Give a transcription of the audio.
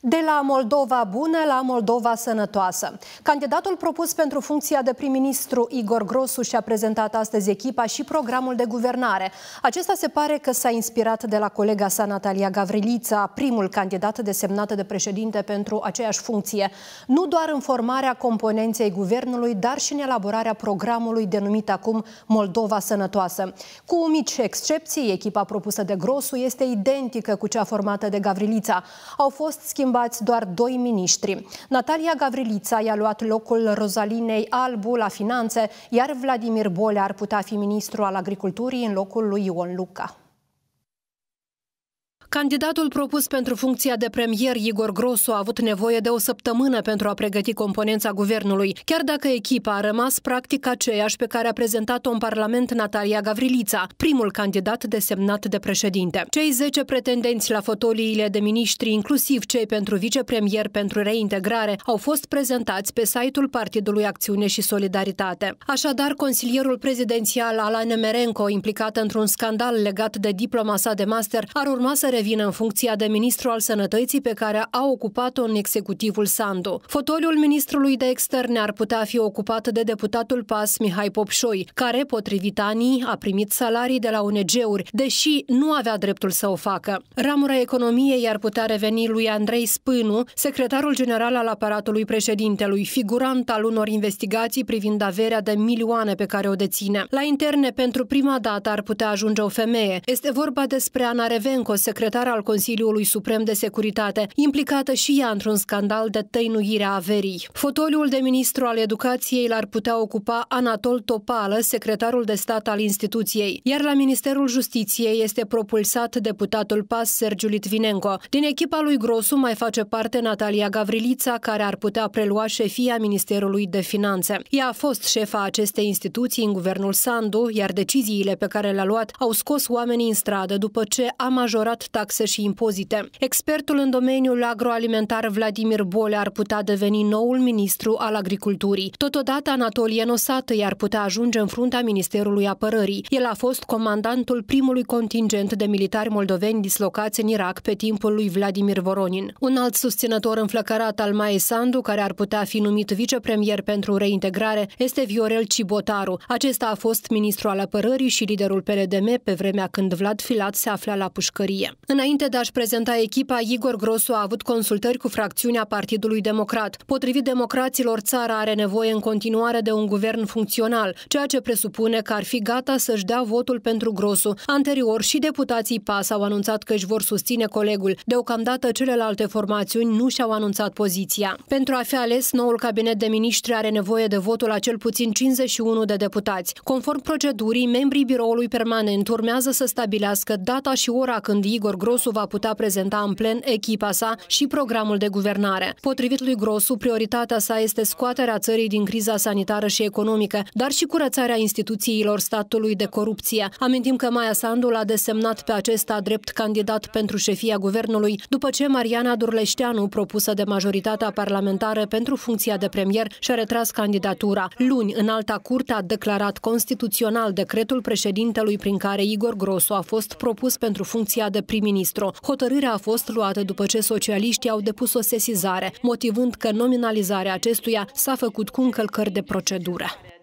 De la Moldova bună la Moldova sănătoasă. Candidatul propus pentru funcția de prim-ministru Igor Grosu și-a prezentat astăzi echipa și programul de guvernare. Acesta se pare că s-a inspirat de la colega sa Natalia Gavrilița, primul candidat desemnat de președinte pentru aceeași funcție, nu doar în formarea componenței guvernului, dar și în elaborarea programului denumit acum Moldova sănătoasă. Cu mici excepții, echipa propusă de Grosu este identică cu cea formată de Gavrilița. Au fost schimbate schimbați doar doi miniștri. Natalia Gavrilița i-a luat locul Rozalinei Albu la finanțe, iar Vladimir Bolea ar putea fi ministru al agriculturii în locul lui Ion Luca. Candidatul propus pentru funcția de premier Igor Grosu a avut nevoie de o săptămână pentru a pregăti componența guvernului, chiar dacă echipa a rămas practic aceeași pe care a prezentat-o în Parlament Natalia Gavrilița, primul candidat desemnat de președinte. Cei 10 pretendenți la fotoliile de miniștri, inclusiv cei pentru vicepremier pentru reintegrare, au fost prezentați pe site-ul Partidului Acțiune și Solidaritate. Așadar, consilierul prezidențial Alan Merenco, implicat într-un scandal legat de diploma sa de master, ar urma să revină în funcția de ministru al sănătății pe care a ocupat-o în executivul Sandu. Fotoliul ministrului de externe ar putea fi ocupat de deputatul PAS Mihai Popșoi, care, potrivit anii, a primit salarii de la ONG-uri, deși nu avea dreptul să o facă. Ramura economiei ar putea reveni lui Andrei Spânu, secretarul general al aparatului președintelui, figurant al unor investigații privind averea de milioane pe care o deține. La interne, pentru prima dată, ar putea ajunge o femeie. Este vorba despre Ana Revenco, secretarul secretar al Consiliului Suprem de Securitate, implicată și ea într-un scandal de tăinuire a averii. Fotoliul de ministru al educației l-ar putea ocupa Anatol Topală, secretarul de stat al instituției, iar la Ministerul Justiției este propulsat deputatul PAS Sergiu Litvinenko. Din echipa lui Grosu mai face parte Natalia Gavrilița, care ar putea prelua șefia Ministerului de Finanțe. Ea a fost șefa acestei instituții în guvernul Sandu, iar deciziile pe care le-a luat au scos oamenii în stradă după ce a majorat taxe și impozite. Expertul în domeniul agroalimentar Vladimir Bole ar putea deveni noul ministru al agriculturii. Totodată Anatolie Nosată i-ar putea ajunge în fruntea Ministerului Apărării. El a fost comandantul primului contingent de militari moldoveni dislocați în Irak pe timpul lui Vladimir Voronin. Un alt susținător înflăcărat al Mae Sandu, care ar putea fi numit vicepremier pentru reintegrare, este Viorel Cibotaru. Acesta a fost ministru al apărării și liderul PLDM pe vremea când Vlad Filat se afla la pușcărie. Înainte de a-și prezenta echipa, Igor Grosu a avut consultări cu fracțiunea Partidului Democrat. Potrivit democraților, țara are nevoie în continuare de un guvern funcțional, ceea ce presupune că ar fi gata să-și dea votul pentru Grosu. Anterior, și deputații PAS au anunțat că își vor susține colegul. Deocamdată, celelalte formațiuni nu și-au anunțat poziția. Pentru a fi ales, noul cabinet de miniștri are nevoie de votul a cel puțin 51 de deputați. Conform procedurii, membrii biroului permanent urmează să stabilească data și ora când Igor Grosu va putea prezenta în plen echipa sa și programul de guvernare. Potrivit lui Grosu, prioritatea sa este scoaterea țării din criza sanitară și economică, dar și curățarea instituțiilor statului de corupție. Amintim că Maia Sandu l-a desemnat pe acesta drept candidat pentru șefia guvernului, după ce Mariana Durleșteanu, propusă de majoritatea parlamentară pentru funcția de premier, și-a retras candidatura. Luni, în alta curte, a declarat constituțional decretul președintelui prin care Igor Grosu a fost propus pentru funcția de premier prim-ministru. Hotărârea a fost luată după ce socialiștii au depus o sesizare, motivând că nominalizarea acestuia s-a făcut cu încălcări de procedură.